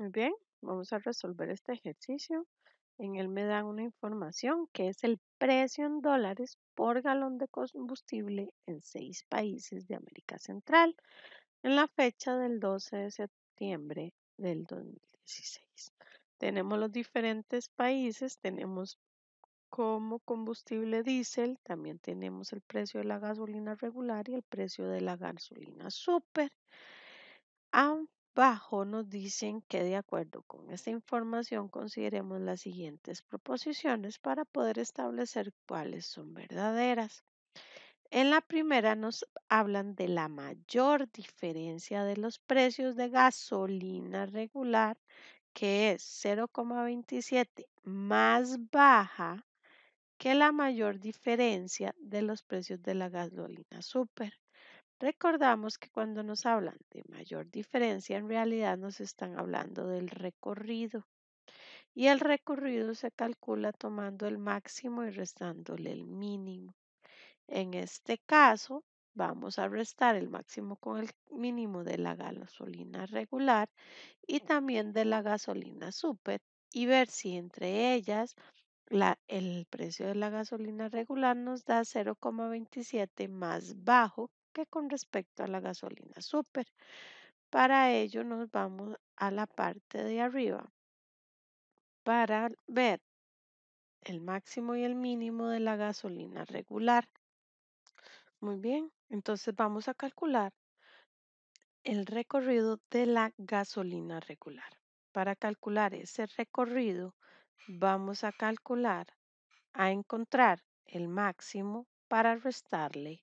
Muy bien, vamos a resolver este ejercicio. En él me dan una información que es el precio en dólares por galón de combustible en seis países de América Central en la fecha del 12 de septiembre del 2016. Tenemos los diferentes países, tenemos como combustible diésel, también tenemos el precio de la gasolina regular y el precio de la gasolina super bajo nos dicen que de acuerdo con esta información consideremos las siguientes proposiciones para poder establecer cuáles son verdaderas. En la primera nos hablan de la mayor diferencia de los precios de gasolina regular, que es 0,27 más baja que la mayor diferencia de los precios de la gasolina super. Recordamos que cuando nos hablan de mayor diferencia, en realidad nos están hablando del recorrido. Y el recorrido se calcula tomando el máximo y restándole el mínimo. En este caso, vamos a restar el máximo con el mínimo de la gasolina regular y también de la gasolina super y ver si entre ellas el precio de la gasolina regular nos da 0,27 más bajo que con respecto a la gasolina super. Para ello nos vamos a la parte de arriba para ver el máximo y el mínimo de la gasolina regular. Muy bien, entonces vamos a calcular el recorrido de la gasolina regular. Para calcular ese recorrido vamos a calcular, a encontrar el máximo para restarle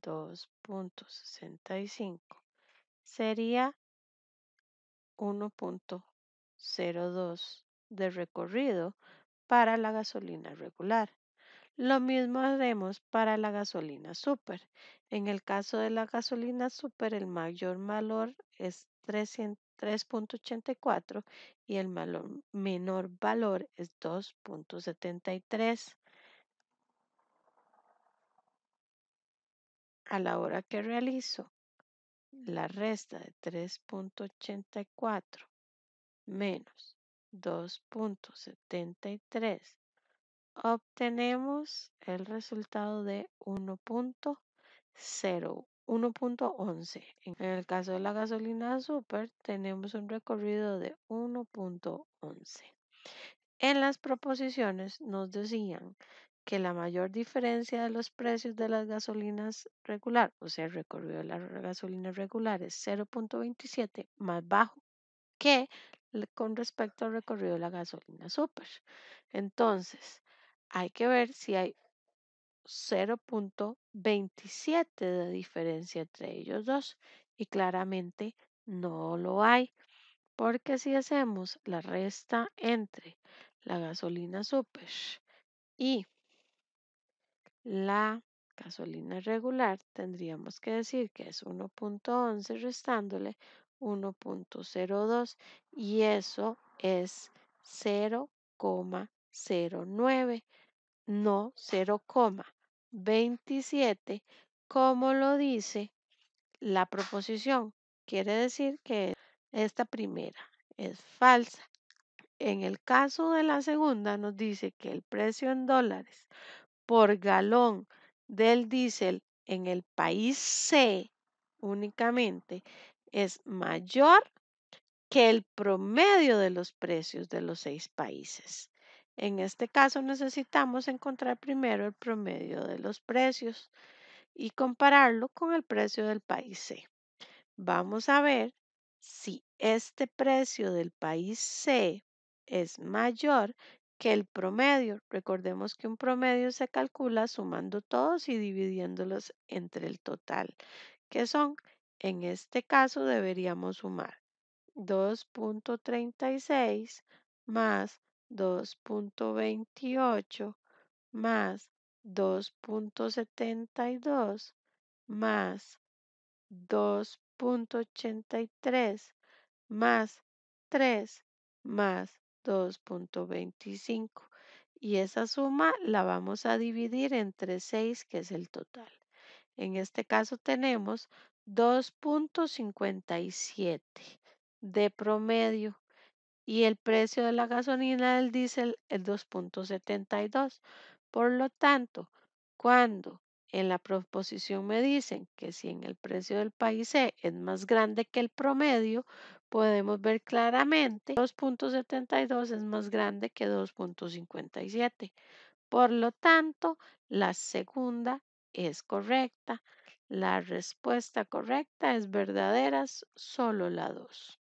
2.65 sería 1.02 de recorrido para la gasolina regular. Lo mismo haremos para la gasolina super. En el caso de la gasolina super, el mayor valor es 3.84 y el menor valor es 2.73. a la hora que realizo la resta de 3.84 menos 2.73, obtenemos el resultado de 1.0. 1.11. En el caso de la gasolina super tenemos un recorrido de 1.11. En las proposiciones nos decían que la mayor diferencia de los precios de las gasolinas regular, o sea, el recorrido de las gasolinas regulares es 0.27 más bajo que con respecto al recorrido de la gasolina super. Entonces, hay que ver si hay 0.27 de diferencia entre ellos dos y claramente no lo hay porque si hacemos la resta entre la gasolina super y la gasolina regular tendríamos que decir que es 1.11 restándole 1.02 y eso es 0,09, no 0,27 como lo dice la proposición. Quiere decir que esta primera es falsa. En el caso de la segunda nos dice que el precio en dólares por galón del diésel en el país C únicamente es mayor que el promedio de los precios de los seis países. En este caso necesitamos encontrar primero el promedio de los precios y compararlo con el precio del país C. Vamos a ver si este precio del país C es mayor que el promedio. Recordemos que un promedio se calcula sumando todos y dividiéndolos entre el total, que son, en este caso deberíamos sumar 2.36 más 2.28 más 2.72 más 2.83 más 3 más 2.25 y esa suma la vamos a dividir entre 6 que es el total. En este caso tenemos 2.57 de promedio y el precio de la gasolina del diésel es 2.72. Por lo tanto, cuando en la proposición me dicen que si en el precio del país C es más grande que el promedio, podemos ver claramente 2.72 es más grande que 2.57. Por lo tanto, la segunda es correcta. La respuesta correcta es verdadera, solo la 2.